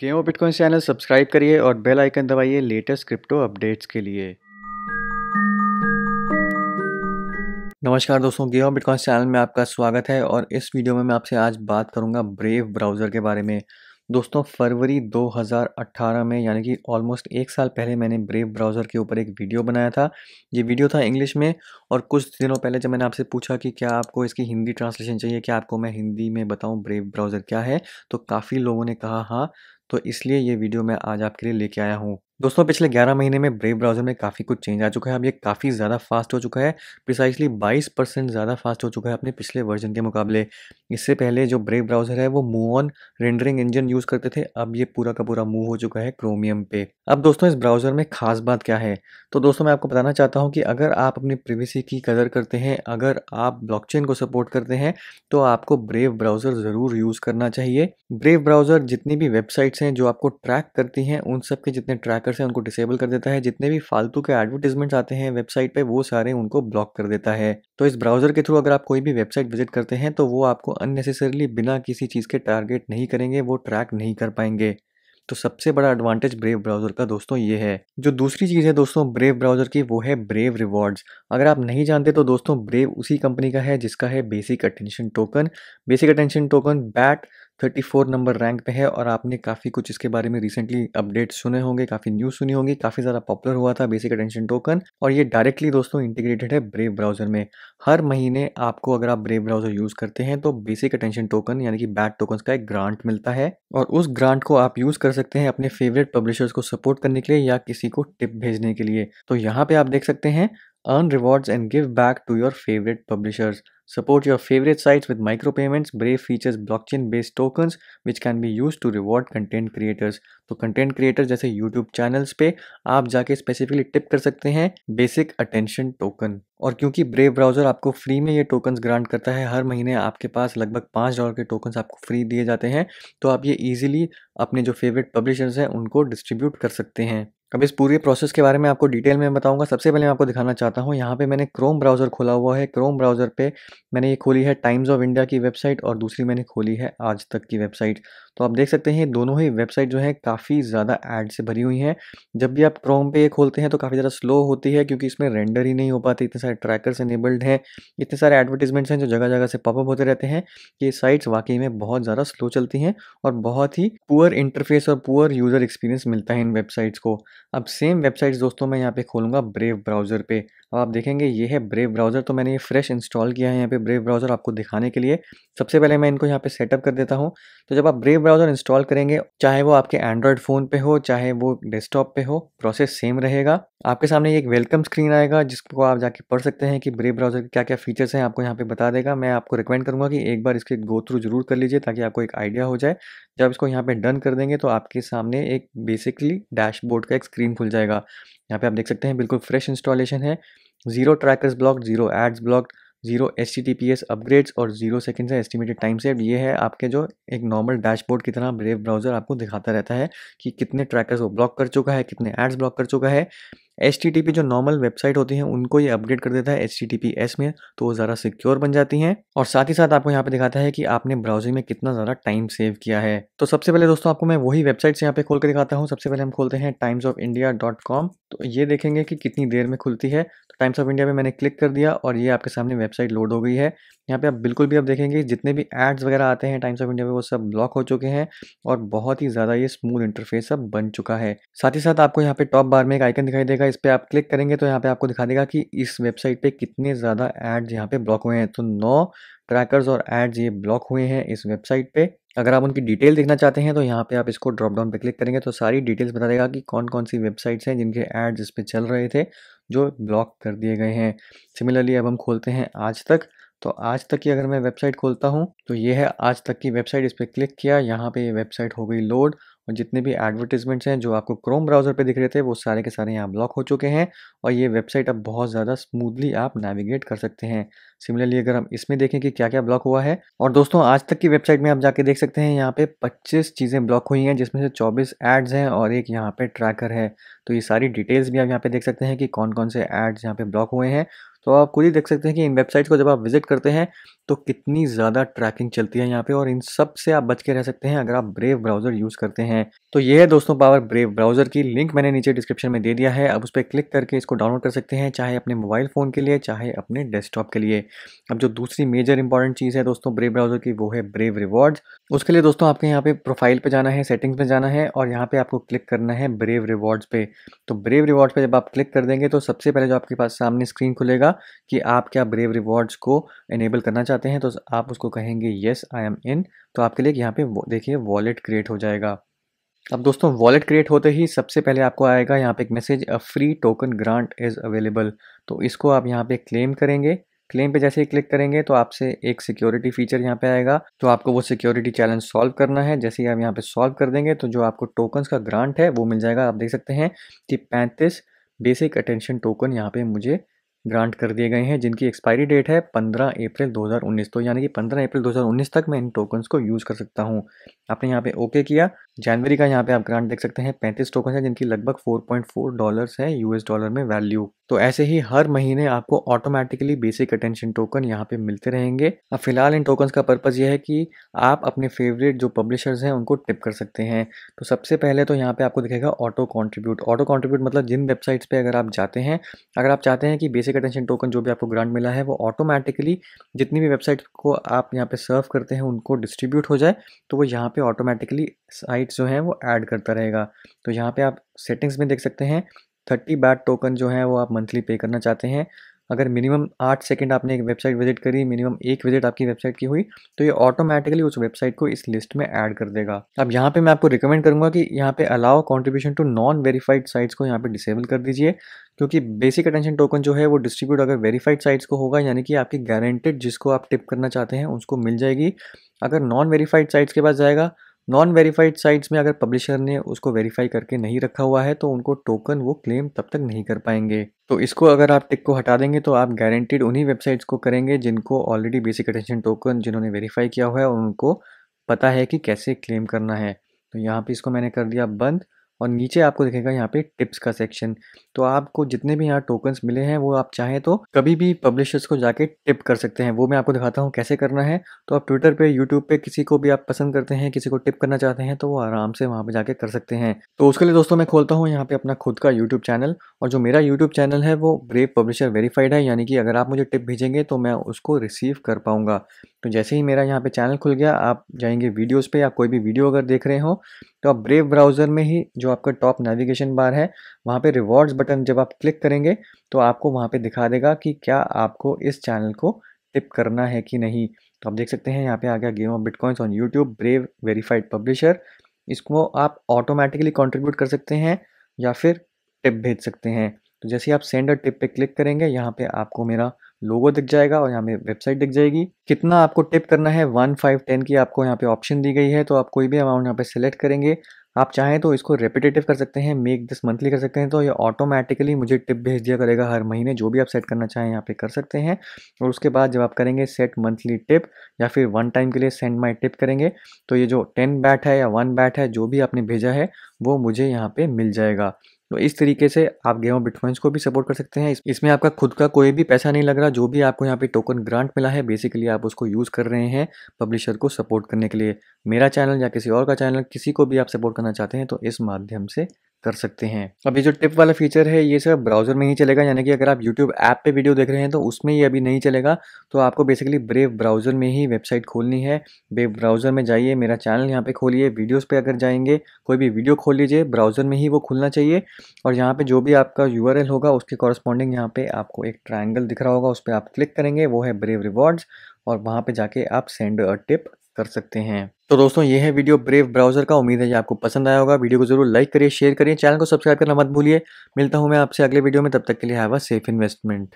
केओ bitcoin channel subscribe करिए और बेल आइकन दबाइए लेटेस्ट क्रिप्टो अपडेट्स के लिए नमस्कार दोस्तों गेओ बिटकॉइन चैनल में आपका स्वागत है और इस वीडियो में मैं आपसे आज बात करूंगा ब्रेव ब्राउज़र के बारे में दोस्तों फरवरी 2018 में यानी कि ऑलमोस्ट एक साल पहले मैंने ब्रेव ब्राउज़र के ऊपर एक वीडियो बनाया था ये वीडियो था इंग्लिश में और कुछ दिनों पहले जब मैंने आपसे पूछा कि क्या आपको इसकी हिंदी ट्रांसलेशन चाहिए क्या आपको मैं हिंदी में बताऊं ब्रेव ब्राउज़र क्या है तो काफ़ी लोगों ने कहा हाँ तो इसलिए ये वीडियो मैं आज आपके लिए लेके आया हूँ दोस्तों पिछले 11 महीने में ब्रेव ब्राउज़र में काफ़ी कुछ चेंज आ चुका है अब ये काफ़ी ज़्यादा फास्ट हो चुका है प्रिसाइसली 22 परसेंट ज़्यादा फास्ट हो चुका है अपने पिछले वर्जन के मुकाबले इससे पहले जो ब्रेव ब्राउज़र है वो move on rendering engine use करते थे अब ये पूरा का पूरा मूव हो चुका है क्रोमियम पे अब दोस्तों इस ब्राउज़र में ख़ास बात क्या है तो दोस्तों मैं आपको बताना चाहता हूँ कि अगर आप अपनी प्रिवेसी की कदर करते हैं अगर आप ब्लॉकचेन को सपोर्ट करते हैं तो आपको ब्रेव ब्राउज़र ज़रूर यूज़ करना चाहिए ब्रेव ब्राउज़र जितनी भी वेबसाइट्स हैं जो आपको ट्रैक करती हैं उन सब के जितने ट्रैकर्स हैं उनको डिसेबल कर देता है जितने भी फालतू के एडवर्टीजमेंट आते हैं वेबसाइट पर वो सारे उनको ब्लॉक कर देता है तो इस ब्राउज़र के थ्रू अगर आप कोई भी वेबसाइट विजिट करते हैं तो वो आपको अननेसेसरली बिना किसी चीज़ के टारगेट नहीं करेंगे वो ट्रैक नहीं कर पाएंगे तो सबसे बड़ा एडवांटेज ब्रेव ब्राउज़र का दोस्तों ये है जो दूसरी चीज़ है दोस्तों ब्रेव ब्राउज़र की वो है ब्रेव रिवॉर्ड्स अगर आप नहीं जानते तो दोस्तों ब्रेव उसी कंपनी का है जिसका है basic attention token basic attention token BAT thirty four number rank पे है और आपने काफ़ी कुछ इसके बारे में रिसेंटली अपडेट सुने होंगे काफ़ी न्यूज़ सुनी होंगी काफ़ी ज़्यादा पॉपुलर हुआ था बेसिक अटेंशन टोकन और ये डायरेक्टली दोस्तों इंटीग्रेटेड है ब्रेव ब्राउज़र में हर महीने आपको अगर आप ब्रेव ब्राउज़र यूज़ करते हैं तो बेसिक अटेंशन टोकन यानी कि बैड टोकन का एक ग्रांट मिलता है और उस ग्रांट को आप यूज़ कर सकते हैं अपने फेवरेट पब्लिशर्स को सपोर्ट करने के लिए या किसी को टिप भेजने के लिए तो यहाँ पर आप देख सकते हैं Earn rewards and give back to your favorite publishers. Support your favorite sites with micropayments. Brave features blockchain based tokens which can be used to reward content creators. तो content creators जैसे YouTube channels पे आप जाके specifically tip कर सकते हैं basic attention token. और क्योंकि Brave browser आपको फ्री में ये tokens ग्रांट करता है हर महीने आपके पास लगभग पाँच डॉलर के tokens आपको फ्री दिए जाते हैं तो आप ये easily अपने जो फेवरेट पब्लिशर्स हैं उनको डिस्ट्रीब्यूट कर सकते हैं अब इस पूरे प्रोसेस के बारे में आपको डिटेल में बताऊंगा सबसे पहले मैं आपको दिखाना चाहता हूँ यहाँ पे मैंने क्रोम ब्राउज़र खोला हुआ है क्रोम ब्राउज़र पे मैंने ये खोली है टाइम्स ऑफ इंडिया की वेबसाइट और दूसरी मैंने खोली है आज तक की वेबसाइट तो आप देख सकते हैं दोनों ही वेबसाइट जो है काफ़ी ज़्यादा ऐड से भरी हुई हैं जब भी आप क्रोम पे ये खोलते हैं तो काफ़ी ज़्यादा स्लो होती है क्योंकि इसमें रेंडर ही नहीं हो पाते इतने सारे ट्रैकर्स इनेबल्ड हैं इतने सारे एडवर्टीजमेंट्स हैं जो जगह जगह से पॉपअप होते रहते हैं कि ये साइट्स वाकई में बहुत ज़्यादा स्लो चलती हैं और बहुत ही पुअर इंटरफेस और पुअर यूज़र एक्सपीरियंस मिलता है इन वेबसाइट्स को अब सेम वेबसाइट्स दोस्तों मैं यहाँ पे खोलूँगा ब्रेव ब्राउज़र पे अब आप देखेंगे ये है ब्रेव ब्राउज़र तो मैंने ये फ्रेश इंस्टॉल किया है यहाँ पर ब्रेव ब्राउज़र आपको दिखाने के लिए सबसे पहले मैं इनको यहाँ पे सेटअप कर देता हूँ तो जब आप ब्रेव ब्राउज़र इंस्टॉल करेंगे चाहे वो आपके एंड्रॉयड फ़ोन पे हो चाहे वो डेस्कटॉप पे हो प्रोसेस सेम रहेगा आपके सामने एक वेलकम स्क्रीन आएगा जिसको आप जाके पढ़ सकते हैं कि ब्रेव ब्राउज़र के क्या क्या फीचर्स हैं आपको यहाँ पे बता देगा मैं आपको रिकमेंड करूँगा कि एक बार इसके गो थ्रू जरूर कर लीजिए ताकि आपको एक आइडिया हो जाए जब इसको यहाँ पे डन कर देंगे तो आपके सामने एक बेसिकली डैशबोर्ड का एक स्क्रीन खुल जाएगा यहाँ पे आप देख सकते हैं बिल्कुल फ्रेश इंस्टॉलेशन है zero trackers block zero ads block zero H T T P S upgrades और जीरो सेकेंड है एस्टिमेटेड टाइम सेव ये है आपके जो एक नॉर्मल डैशबोर्ड की तरह ब्रेव ब्राउज़र आपको दिखाता रहता है कि कितने ट्रैकर्स वो ब्लॉक कर चुका है कितने एड्स ब्लॉक कर चुका है एच जो नॉर्मल वेबसाइट होती हैं उनको ये अपग्रेड कर देता है एच में तो वो ज़रा सिक्योर बन जाती हैं और साथ ही साथ आपको यहाँ पे दिखाता है कि आपने ब्राउजिंग में कितना ज़्यादा टाइम सेव किया है तो सबसे पहले दोस्तों आपको मैं वही से यहाँ पे खोल कर दिखाता हूँ सबसे पहले हम खोलते हैं Times of India dot com तो ये देखेंगे कि कितनी देर में खुलती है टाइम्स ऑफ इंडिया पे मैंने क्लिक कर दिया और ये आपके सामने वेबसाइट लोड हो गई है यहाँ पे आप बिल्कुल भी आप देखेंगे जितने भी एड्स वगैरह आते हैं टाइम्स ऑफ इंडिया पे वो सब ब्लॉक हो चुके हैं और बहुत ही ज़्यादा ये स्मूथ इंटरफेस अब बन चुका है साथ ही साथ आपको यहाँ पे टॉप बार में एक आइकन दिखाई देगा इस पर आप क्लिक करेंगे तो यहाँ पे आपको दिखा देगा कि इस वेबसाइट पे कितने ज़्यादा एड्स यहाँ पे ब्लॉक हुए हैं तो नौ ट्रैकर्स और एड्स ये ब्लॉक हुए हैं इस वेबसाइट पे अगर आप उनकी डिटेल देखना चाहते हैं तो यहाँ पे आप इसको ड्रॉप डाउन पे क्लिक करेंगे तो सारी डिटेल्स बता देगा कि कौन कौन सी वेबसाइट्स हैं जिनके एड्स इस पर चल रहे थे जो ब्लॉक कर दिए गए हैं सिमिलरली अब हम खोलते हैं आज तक तो आज तक की अगर मैं वेबसाइट खोलता हूँ तो ये है आज तक की वेबसाइट इस पर क्लिक किया यहाँ पे ये वेबसाइट हो गई लोड और जितने भी एडवर्टीजमेंट्स हैं जो आपको क्रोम ब्राउज़र पे दिख रहे थे वो सारे के सारे यहाँ ब्लॉक हो चुके हैं और ये वेबसाइट अब बहुत ज़्यादा स्मूथली आप नेविगेट कर सकते हैं सिमिलरली अगर हम इसमें देखें कि क्या क्या ब्लॉक हुआ है और दोस्तों आज तक की वेबसाइट में आप जाके देख सकते हैं यहाँ पे पच्चीस चीज़ें ब्लॉक हुई हैं जिसमें से चौबीस एड्स हैं और एक यहाँ पे ट्रैकर है तो ये सारी डिटेल्स भी आप यहाँ पे देख सकते हैं कि कौन कौन से एड्स यहाँ पे ब्लॉक हुए हैं तो आप खुद ही देख सकते हैं कि इन वेबसाइट्स को जब आप विजिट करते हैं तो कितनी ज़्यादा ट्रैकिंग चलती है यहाँ पे और इन सब से आप बच के रह सकते हैं अगर आप ब्रेव ब्राउज़र यूज़ करते हैं तो ये है दोस्तों पावर ब्रेव ब्राउज़र की लिंक मैंने नीचे डिस्क्रिप्शन में दे दिया है अब उस पर क्लिक करके इसको डाउनलोड कर सकते हैं चाहे अपने मोबाइल फ़ोन के लिए चाहे अपने डेस्कटॉप के लिए अब जो दूसरी मेजर इंपॉर्टेंट चीज़ है दोस्तों ब्रेव ब्राउज़र की वो है ब्रेव रिवॉर्ड्स उसके लिए दोस्तों आपके यहाँ पे प्रोफाइल पे जाना है सेटिंग्स में जाना है और यहाँ पे आपको क्लिक करना है ब्रेव रिवॉर्ड्स पे तो ब्रेव रिवॉर्ड्स पे जब आप क्लिक कर देंगे तो सबसे पहले जो आपके पास सामने स्क्रीन खुलेगा पूछेगा कि आप क्या ब्रेव रिवॉर्ड्स को इनेबल करना चाहते हैं तो आप उसको कहेंगे येस आई एम इन तो आपके लिए यहाँ पे देखिए वॉलेट क्रिएट हो जाएगा अब दोस्तों वॉलेट क्रिएट होते ही सबसे पहले आपको आएगा यहाँ पे एक message a free token grant is available तो इसको आप यहाँ पे क्लेम करेंगे क्लेम पे जैसे ही क्लिक करेंगे तो आपसे एक सिक्योरिटी फीचर यहाँ पे आएगा तो आपको वो सिक्योरिटी चैलेंज सॉल्व करना है जैसे ही आप यहाँ पे सॉल्व कर देंगे तो जो आपको टोकन्स का ग्रांट है वो मिल जाएगा आप देख सकते हैं कि पैंतीस बेसिक अटेंशन टोकन यहाँ पे मुझे ग्रांट कर दिए गए हैं जिनकी एक्सपायरी डेट है 15 अप्रैल 2019 तो यानी कि 15 अप्रैल 2019 तक मैं इन टोकन्स को यूज़ कर सकता हूँ आपने यहाँ पे ओके किया जनवरी का यहाँ पे आप ग्रांट देख सकते हैं 35 टोकन है जिनकी लगभग 4.4 डॉलर्स है यूएस डॉलर में वैल्यू तो ऐसे ही हर महीने आपको ऑटोमेटिकली बेसिक अटेंशन टोकन यहाँ पे मिलते रहेंगे अब फिलहाल इन टोकन्स का पर्पज़ यह है कि आप अपने फेवरेट जो पब्लिशर्स हैं उनको टिप कर सकते हैं तो सबसे पहले तो यहाँ पे आपको दिखेगा ऑटो कॉन्ट्रीब्यूट ऑटो कॉन्ट्रीब्यूट मतलब जिन वेबसाइट्स पे अगर आप जाते हैं अगर आप चाहते हैं कि बेसिक बेसिक अटेंशन टोकन जो भी आपको ग्रांट मिला है वो ऑटोमेटिकली जितनी भी वेबसाइट को आप यहाँ पे सर्व करते हैं उनको डिस्ट्रीब्यूट हो जाए तो वो यहाँ पे ऑटोमेटिकली साइट्स जो हैं वो ऐड करता रहेगा तो यहाँ पे आप सेटिंग्स में देख सकते हैं थर्टी बैट टोकन जो है वो आप मंथली पे करना चाहते हैं अगर मिनिमम आठ सेकेंड आपने एक वेबसाइट विजिट करी मिनिमम एक विजिट आपकी वेबसाइट की हुई तो ये ऑटोमेटिकली उस वेबसाइट को इस लिस्ट में ऐड कर देगा अब यहाँ पे मैं आपको रिकमेंड करूँगा कि यहाँ पे allow contribution to non verified sites को यहाँ पे डिसेबल कर दीजिए क्योंकि बेसिक अटेंशन टोकन जो है वो डिस्ट्रीब्यूट अगर वेरीफाइड साइट्स को होगा यानी कि आपकी गारंटेड जिसको आप टिप करना चाहते हैं उसको मिल जाएगी अगर नॉन वेरीफाइड साइट्स के पास जाएगा नॉन वेरीफाइड साइट्स में अगर पब्लिशर ने उसको वेरीफाई करके नहीं रखा हुआ है तो उनको टोकन वो क्लेम तब तक नहीं कर पाएंगे तो इसको अगर आप टिक को हटा देंगे तो आप गारंटीड उन्हीं वेबसाइट्स को करेंगे जिनको ऑलरेडी बेसिक अटेंशन टोकन जिन्होंने वेरीफाई किया हुआ है और उनको पता है कि कैसे क्लेम करना है तो यहाँ पे इसको मैंने कर दिया बंद और नीचे आपको दिखेगा यहाँ पे टिप्स का सेक्शन तो आपको जितने भी यहाँ टोकन्स मिले हैं वो आप चाहें तो कभी भी पब्लिशर्स को जाके टिप कर सकते हैं वो मैं आपको दिखाता हूँ कैसे करना है तो आप ट्विटर पे यूट्यूब पे किसी को भी आप पसंद करते हैं किसी को टिप करना चाहते हैं तो वो आराम से वहाँ पर जाके कर सकते हैं तो उसके लिए दोस्तों मैं खोलता हूँ यहाँ पे अपना खुद का यूट्यूब चैनल और जो मेरा यूट्यूब चैनल है वो ब्रेव पब्लिशर वेरीफाइड है यानी कि अगर आप मुझे टिप भेजेंगे तो मैं उसको रिसीव कर पाऊंगा तो जैसे ही मेरा यहाँ पे चैनल खुल गया आप जाएंगे वीडियोस पे या कोई भी वीडियो अगर देख रहे हो तो आप ब्रेव ब्राउज़र में ही जो आपका टॉप नेविगेशन बार है वहाँ पे रिवॉर्ड्स बटन जब आप क्लिक करेंगे तो आपको वहाँ पे दिखा देगा कि क्या आपको इस चैनल को टिप करना है कि नहीं तो आप देख सकते हैं यहाँ पर आ गया Game of Bitcoins on YouTube Brave verified publisher इसको आप ऑटोमेटिकली कॉन्ट्रीब्यूट कर सकते हैं या फिर टिप भेज सकते हैं तो जैसे ही आप सेंडर टिप पर क्लिक करेंगे यहाँ पर आपको मेरा लोगो दिख जाएगा और यहाँ पे वेबसाइट दिख जाएगी कितना आपको टिप करना है वन फाइव टेन की आपको यहाँ पे ऑप्शन दी गई है तो आप कोई भी अमाउंट यहाँ पे सिलेक्ट करेंगे आप चाहें तो इसको रेपिटेटिव कर सकते हैं मेक दिस मंथली कर सकते हैं तो ये ऑटोमेटिकली मुझे टिप भेज दिया करेगा हर महीने जो भी आप सेट करना चाहें यहाँ पे कर सकते हैं और उसके बाद जब आप करेंगे सेट मंथली टिप या फिर वन टाइम के लिए सेंड माई टिप करेंगे तो ये जो टेन बैट है या वन बैट है जो भी आपने भेजा है वो मुझे यहाँ पर मिल जाएगा तो इस तरीके से आप गेमा बिटकॉइंस को भी सपोर्ट कर सकते हैं इसमें आपका खुद का कोई भी पैसा नहीं लग रहा जो भी आपको यहाँ पे टोकन ग्रांट मिला है बेसिकली आप उसको यूज़ कर रहे हैं पब्लिशर को सपोर्ट करने के लिए मेरा चैनल या किसी और का चैनल किसी को भी आप सपोर्ट करना चाहते हैं तो इस माध्यम से कर सकते हैं अब ये जो टिप वाला फीचर है ये सिर्फ ब्राउजर में ही चलेगा यानी कि अगर आप यूट्यूब ऐप पे वीडियो देख रहे हैं तो उसमें ये अभी नहीं चलेगा तो आपको बेसिकली ब्रेव ब्राउजर में ही वेबसाइट खोलनी है ब्रेव ब्राउजर में जाइए मेरा चैनल यहाँ पे खोलिए वीडियोस पे अगर जाएंगे कोई भी वीडियो खोल लीजिए ब्राउजर में ही वो खुलना चाहिए और यहाँ पर जो भी आपका यू होगा उसके कॉरस्पॉन्डिंग यहाँ पर आपको एक ट्राइंगल दिख रहा होगा उस पर आप क्लिक करेंगे वो है ब्रेव रिवॉर्ड्स और वहाँ पर जाके आप सेंड अ टिप कर सकते हैं तो दोस्तों ये है वीडियो ब्रेव ब्राउजर का उम्मीद है ये आपको पसंद आया होगा वीडियो को जरूर लाइक करिए शेयर करिए चैनल को सब्सक्राइब करना मत भूलिए मिलता हूँ मैं आपसे अगले वीडियो में तब तक के लिए हैव अ सेफ इन्वेस्टमेंट